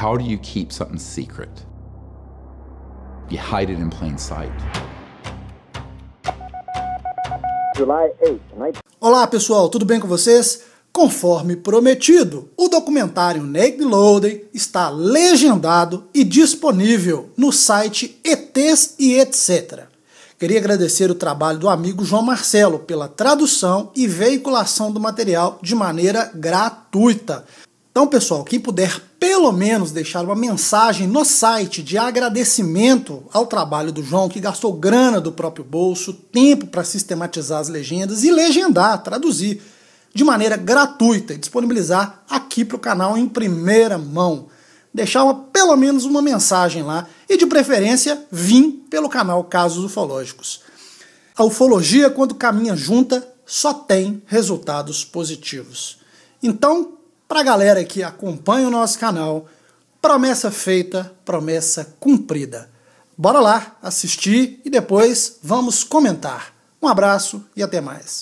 how do you keep something secret? You hide it in plain sight. Olá pessoal, tudo bem com vocês? Conforme prometido, o documentário Naked Loading está legendado e disponível no site ETs e etc. Queria agradecer o trabalho do amigo João Marcelo pela tradução e veiculação do material de maneira gratuita. Então, pessoal, quem puder pelo menos deixar uma mensagem no site de agradecimento ao trabalho do João, que gastou grana do próprio bolso, tempo para sistematizar as legendas e legendar, traduzir de maneira gratuita e disponibilizar aqui para o canal em primeira mão. Deixar uma, pelo menos uma mensagem lá e, de preferência, vir pelo canal Casos Ufológicos. A ufologia, quando caminha junta, só tem resultados positivos. Então, para a galera que acompanha o nosso canal, promessa feita, promessa cumprida. Bora lá assistir e depois vamos comentar. Um abraço e até mais.